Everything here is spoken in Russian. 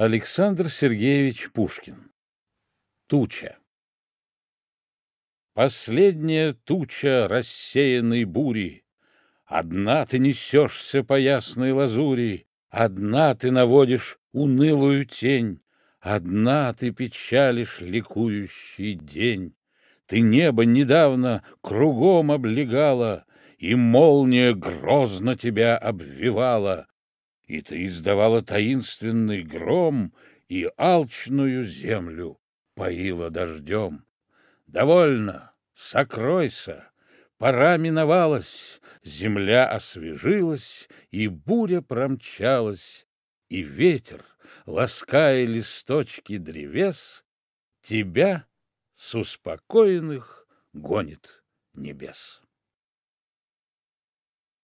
Александр Сергеевич Пушкин. Туча. Последняя туча рассеянной бури. Одна ты несешься по ясной лазури, Одна ты наводишь унылую тень, Одна ты печалишь ликующий день. Ты небо недавно кругом облегала, И молния грозно тебя обвивала, и ты издавала таинственный гром и алчную землю поила дождем. Довольно, сокройся, пора миновалась, земля освежилась, и буря промчалась, и ветер, лаская листочки древес, тебя с успокоенных гонит небес.